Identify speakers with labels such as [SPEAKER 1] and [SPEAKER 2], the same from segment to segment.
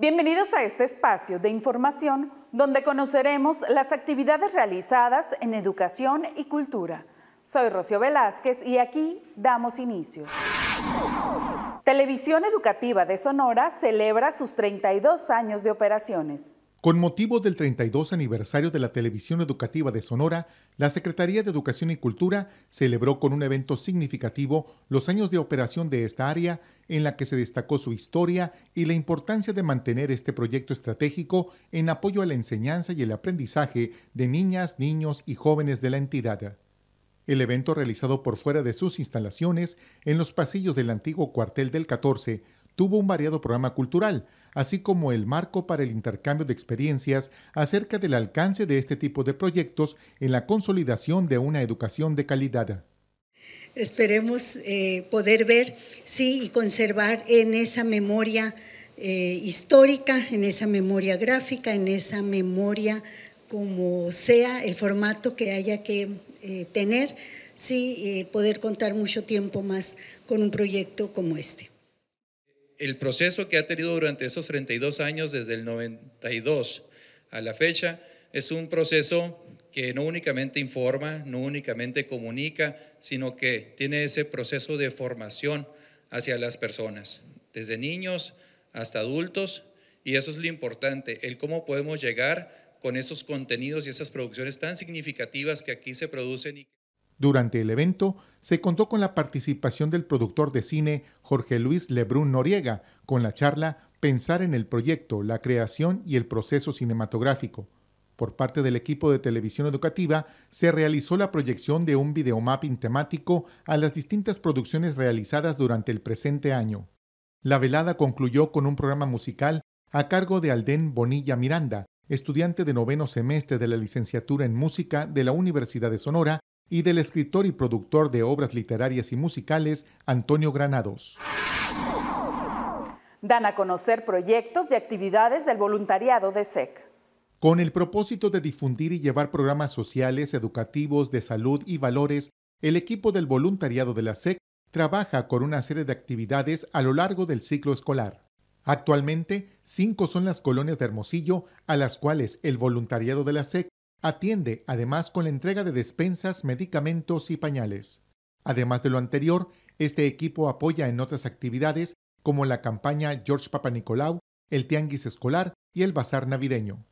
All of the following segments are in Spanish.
[SPEAKER 1] Bienvenidos a este espacio de información donde conoceremos las actividades realizadas en educación y cultura. Soy Rocío Velázquez y aquí damos inicio. Televisión Educativa de Sonora celebra sus 32 años de operaciones.
[SPEAKER 2] Con motivo del 32 aniversario de la Televisión Educativa de Sonora, la Secretaría de Educación y Cultura celebró con un evento significativo los años de operación de esta área, en la que se destacó su historia y la importancia de mantener este proyecto estratégico en apoyo a la enseñanza y el aprendizaje de niñas, niños y jóvenes de la entidad. El evento realizado por fuera de sus instalaciones, en los pasillos del antiguo cuartel del 14, tuvo un variado programa cultural, así como el marco para el intercambio de experiencias acerca del alcance de este tipo de proyectos en la consolidación de una educación de calidad.
[SPEAKER 1] Esperemos eh, poder ver, y conservar en esa memoria eh, histórica, en esa memoria gráfica, en esa memoria como sea el formato que haya que eh, tener, sí, poder contar mucho tiempo más con un proyecto como este
[SPEAKER 2] el proceso que ha tenido durante esos 32 años, desde el 92 a la fecha, es un proceso que no únicamente informa, no únicamente comunica, sino que tiene ese proceso de formación hacia las personas, desde niños hasta adultos, y eso es lo importante, el cómo podemos llegar con esos contenidos y esas producciones tan significativas que aquí se producen. Y durante el evento se contó con la participación del productor de cine Jorge Luis Lebrun Noriega con la charla Pensar en el proyecto, la creación y el proceso cinematográfico. Por parte del equipo de televisión educativa se realizó la proyección de un videomapping temático a las distintas producciones realizadas durante el presente año. La velada concluyó con un programa musical a cargo de Alden Bonilla Miranda, estudiante de noveno semestre de la licenciatura en música de la Universidad de Sonora, y del escritor y productor de obras literarias y musicales Antonio Granados.
[SPEAKER 1] Dan a conocer proyectos y actividades del voluntariado de SEC.
[SPEAKER 2] Con el propósito de difundir y llevar programas sociales, educativos, de salud y valores, el equipo del voluntariado de la SEC trabaja con una serie de actividades a lo largo del ciclo escolar. Actualmente, cinco son las colonias de Hermosillo a las cuales el voluntariado de la SEC Atiende además con la entrega de despensas, medicamentos y pañales. Además de lo anterior, este equipo apoya en otras actividades como la campaña George Nicolau, el Tianguis Escolar y el Bazar Navideño.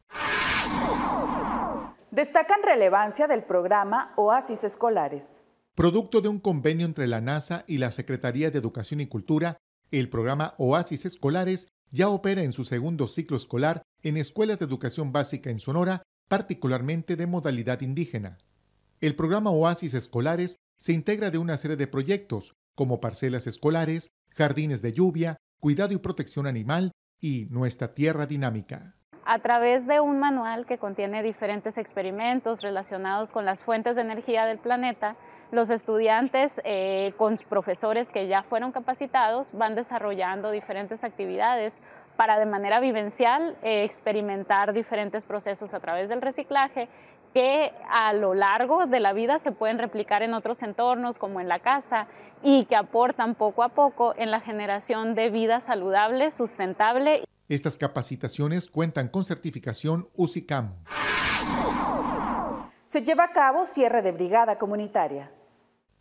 [SPEAKER 1] Destacan relevancia del programa Oasis Escolares.
[SPEAKER 2] Producto de un convenio entre la NASA y la Secretaría de Educación y Cultura, el programa Oasis Escolares ya opera en su segundo ciclo escolar en escuelas de educación básica en Sonora particularmente de modalidad indígena. El programa Oasis Escolares se integra de una serie de proyectos como parcelas escolares, jardines de lluvia, cuidado y protección animal y Nuestra Tierra Dinámica.
[SPEAKER 1] A través de un manual que contiene diferentes experimentos relacionados con las fuentes de energía del planeta, los estudiantes eh, con profesores que ya fueron capacitados van desarrollando diferentes actividades para de manera vivencial eh, experimentar diferentes procesos a través del reciclaje que a lo largo de la vida se pueden replicar en otros entornos como en la casa y que aportan poco a poco en la generación de vida saludable, sustentable.
[SPEAKER 2] Estas capacitaciones cuentan con certificación UCICAM.
[SPEAKER 1] Se lleva a cabo cierre de brigada comunitaria.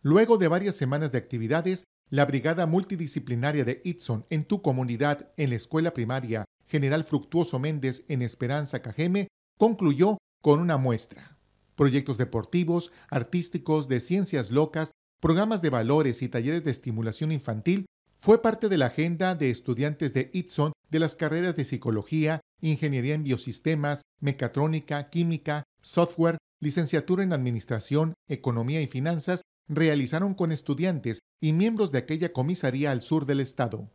[SPEAKER 2] Luego de varias semanas de actividades, la brigada multidisciplinaria de Itson en tu comunidad en la escuela primaria General Fructuoso Méndez en Esperanza Cajeme concluyó con una muestra. Proyectos deportivos, artísticos, de ciencias locas, programas de valores y talleres de estimulación infantil fue parte de la agenda de estudiantes de Itson de las carreras de psicología, ingeniería en biosistemas, mecatrónica, química, software, licenciatura en administración, economía y finanzas realizaron con estudiantes y miembros de aquella comisaría al sur del estado.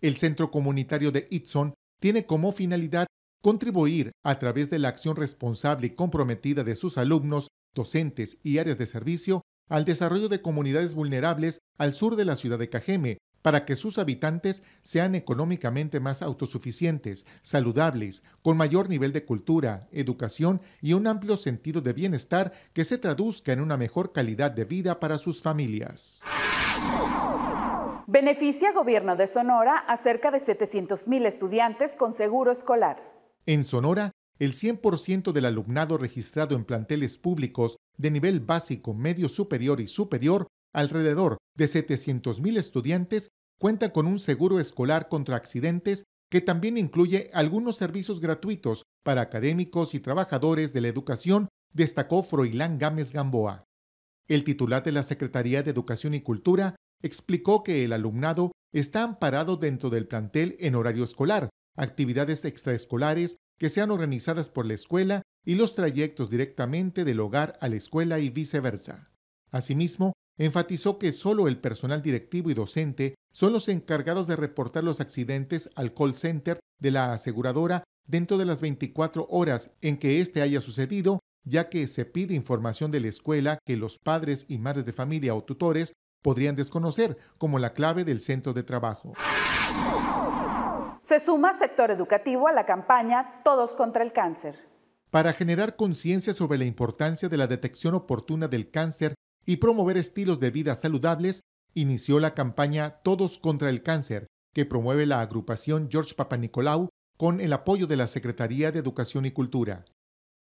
[SPEAKER 2] El Centro Comunitario de Itson tiene como finalidad contribuir a través de la acción responsable y comprometida de sus alumnos, docentes y áreas de servicio al desarrollo de comunidades vulnerables al sur de la ciudad de Cajeme, para que sus habitantes sean económicamente más autosuficientes, saludables, con mayor nivel de cultura, educación y un amplio sentido de bienestar que se traduzca en una mejor calidad de vida para sus familias.
[SPEAKER 1] Beneficia Gobierno de Sonora a cerca de 700 mil estudiantes con seguro escolar.
[SPEAKER 2] En Sonora, el 100% del alumnado registrado en planteles públicos de nivel básico, medio superior y superior, alrededor de 700 mil estudiantes, cuenta con un seguro escolar contra accidentes que también incluye algunos servicios gratuitos para académicos y trabajadores de la educación, destacó Froilán Gámez Gamboa. El titular de la Secretaría de Educación y Cultura explicó que el alumnado está amparado dentro del plantel en horario escolar, actividades extraescolares que sean organizadas por la escuela y los trayectos directamente del hogar a la escuela y viceversa. Asimismo, enfatizó que solo el personal directivo y docente son los encargados de reportar los accidentes al call center de la aseguradora dentro de las 24 horas en que este haya sucedido ya que se pide información de la escuela que los padres y madres de familia o tutores podrían desconocer como la clave del centro de trabajo.
[SPEAKER 1] Se suma sector educativo a la campaña Todos contra el Cáncer.
[SPEAKER 2] Para generar conciencia sobre la importancia de la detección oportuna del cáncer y promover estilos de vida saludables, inició la campaña Todos contra el Cáncer, que promueve la agrupación George Papanicolau con el apoyo de la Secretaría de Educación y Cultura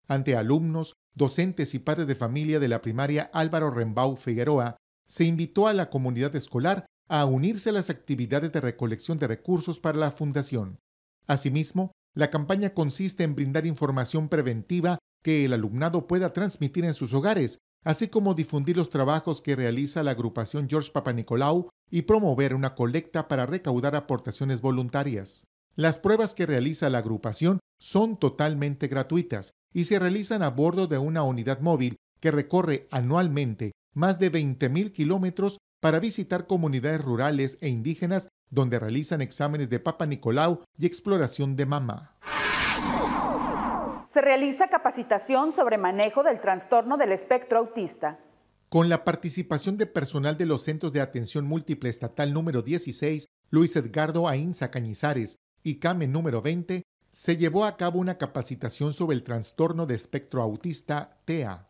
[SPEAKER 2] ante alumnos, docentes y padres de familia de la primaria Álvaro Rembau Figueroa, se invitó a la comunidad escolar a unirse a las actividades de recolección de recursos para la fundación. Asimismo, la campaña consiste en brindar información preventiva que el alumnado pueda transmitir en sus hogares, así como difundir los trabajos que realiza la agrupación George Papanicolau y promover una colecta para recaudar aportaciones voluntarias. Las pruebas que realiza la agrupación son totalmente gratuitas y se realizan a bordo de una unidad móvil que recorre anualmente más de 20.000 kilómetros para visitar comunidades rurales e indígenas donde realizan exámenes de Papa Nicolau y exploración de mama.
[SPEAKER 1] Se realiza capacitación sobre manejo del trastorno del espectro autista.
[SPEAKER 2] Con la participación de personal de los Centros de Atención Múltiple Estatal número 16, Luis Edgardo Ainza Cañizares, y CAME número 20, se llevó a cabo una capacitación sobre el trastorno de espectro autista TEA.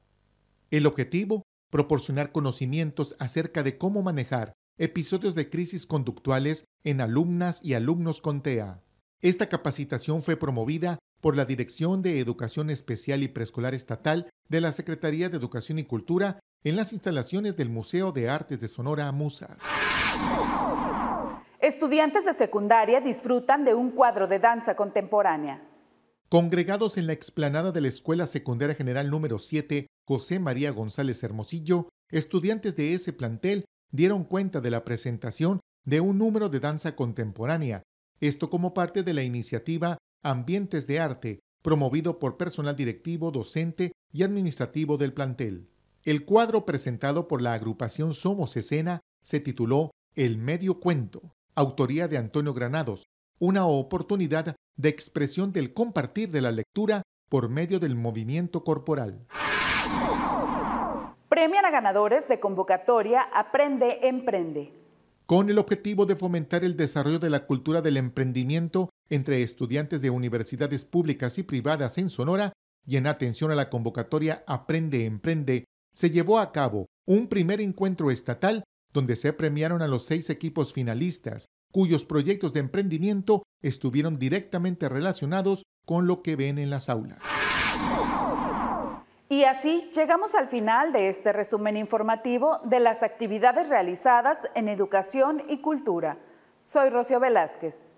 [SPEAKER 2] El objetivo, proporcionar conocimientos acerca de cómo manejar episodios de crisis conductuales en alumnas y alumnos con TEA. Esta capacitación fue promovida por la Dirección de Educación Especial y Preescolar Estatal de la Secretaría de Educación y Cultura en las instalaciones del Museo de Artes de Sonora Musas.
[SPEAKER 1] Estudiantes de secundaria disfrutan de un cuadro de danza contemporánea.
[SPEAKER 2] Congregados en la explanada de la Escuela Secundaria General número 7, José María González Hermosillo, estudiantes de ese plantel dieron cuenta de la presentación de un número de danza contemporánea, esto como parte de la iniciativa Ambientes de Arte, promovido por personal directivo, docente y administrativo del plantel. El cuadro presentado por la agrupación Somos Escena se tituló El Medio Cuento autoría de Antonio Granados, una oportunidad de expresión del compartir de la lectura por medio del movimiento corporal.
[SPEAKER 1] Premian a ganadores de convocatoria Aprende, Emprende.
[SPEAKER 2] Con el objetivo de fomentar el desarrollo de la cultura del emprendimiento entre estudiantes de universidades públicas y privadas en Sonora y en atención a la convocatoria Aprende, Emprende, se llevó a cabo un primer encuentro estatal donde se premiaron a los seis equipos finalistas cuyos proyectos de emprendimiento estuvieron directamente relacionados con lo que ven en las aulas.
[SPEAKER 1] Y así llegamos al final de este resumen informativo de las actividades realizadas en educación y cultura. Soy Rocío Velázquez.